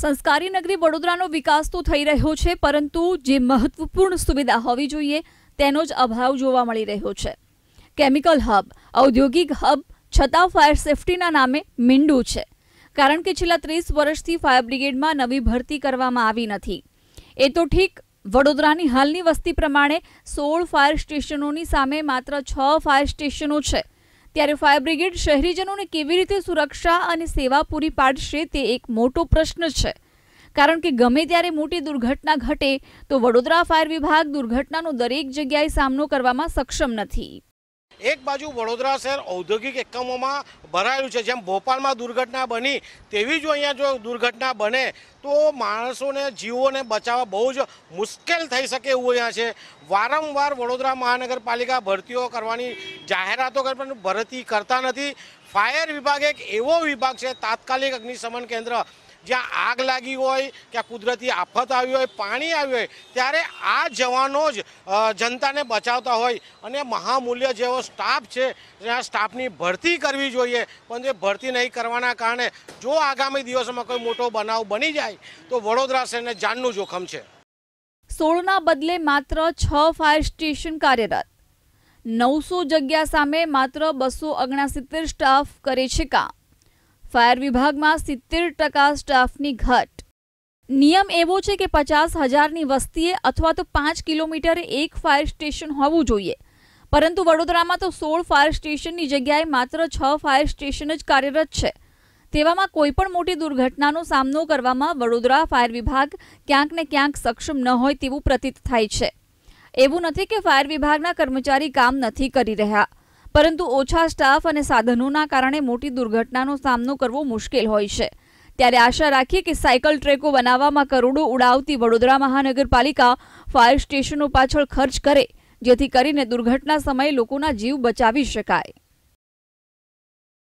સંસ્કારી નગરી વડોદરાનો વિકાસ તો થઈ રહ્યો છે પરંતુ જે મહત્વપૂર્ણ સુવિધા હોવી જોઈએ તેનો જ અભાવ જોવા મળી રહ્યો છે કેમિકલ હબ ઔદ્યોગિક હબ છતાં ફાયર સેફટીના નામે મીંડું છે કારણ કે છેલ્લા ત્રીસ વર્ષથી ફાયર બ્રિગેડમાં નવી ભરતી કરવામાં આવી નથી એ તો ઠીક વડોદરાની હાલની વસ્તી પ્રમાણે સોળ ફાયર સ્ટેશનોની સામે માત્ર છ ફાયર સ્ટેશનો છે ત્યારે ફાયર બ્રિગેડ શહેરીજનોને કેવી રીતે સુરક્ષા અને સેવા પૂરી પાડશે તે એક મોટો પ્રશ્ન છે કારણ કે ગમે ત્યારે મોટી દુર્ઘટના ઘટે તો વડોદરા ફાયર વિભાગ દુર્ઘટનાનો દરેક જગ્યાએ સામનો કરવામાં સક્ષમ નથી એક બાજુ વડોદરા શહેર ઔદ્યોગિક એકમોમાં ભરાયેલું છે જેમ ભોપાલમાં દુર્ઘટના બની તેવી જ અહીંયા જો દુર્ઘટના બને તો માણસોને જીવોને બચાવવા બહુ જ મુશ્કેલ થઈ શકે એવું અહીંયા છે વારંવાર વડોદરા મહાનગરપાલિકા ભરતીઓ કરવાની જાહેરાતો કરે પણ ભરતી કરતા નથી ફાયર વિભાગ એક એવો વિભાગ છે તાત્કાલિક અગ્નિશમન કેન્દ્ર જ્યાં આગ લાગી હોય કે કુદરતી આફત આવી હોય પાણી આવ્યું હોય ત્યારે આ જવાનો જ જનતાને બચાવતા હોય અને મહામૂલ્ય જેવો સ્ટાફ છે જ્યાં સ્ટાફની ભરતી કરવી જોઈએ પણ જે ભરતી નહીં કરવાના કારણે જો આગામી દિવસોમાં કોઈ મોટો બનાવ બની જાય તો વડોદરા શહેરને જાનનું જોખમ છે સોળના બદલે માત્ર છ ફાયર સ્ટેશન કાર્યરત નવસો જગ્યા સામે માત્ર બસો ઓગણસિત્તેર સ્ટાફ કરે છે કામ ફાયર વિભાગમાં સિત્તેર ટકા સ્ટાફની ઘટ નિયમ એવો છે કે પચાસ હજારની વસ્તીએ અથવા તો પાંચ કિલોમીટરે એક ફાયર સ્ટેશન હોવું જોઈએ પરંતુ વડોદરામાં તો સોળ ફાયર સ્ટેશનની જગ્યાએ માત્ર છ ફાયર સ્ટેશન જ કાર્યરત છે તેવામાં કોઈપણ મોટી દુર્ઘટનાનો સામનો કરવામાં વડોદરા ફાયર વિભાગ ક્યાંક ને ક્યાંક સક્ષમ ન હોય તેવું પ્રતીત થાય છે એવું નથી કે ફાયર વિભાગના કર્મચારી કામ નથી કરી રહ્યા પરંતુ ઓછા સ્ટાફ અને સાધનોના કારણે મોટી દુર્ઘટનાનો સામનો કરવો મુશ્કેલ હોય છે ત્યારે આશા રાખીએ કે સાયકલ ટ્રેકો બનાવવામાં કરોડો ઉડાવતી વડોદરા મહાનગરપાલિકા ફાયર સ્ટેશનો પાછળ ખર્ચ કરે જેથી કરીને દુર્ઘટના સમયે લોકોના જીવ બચાવી શકાય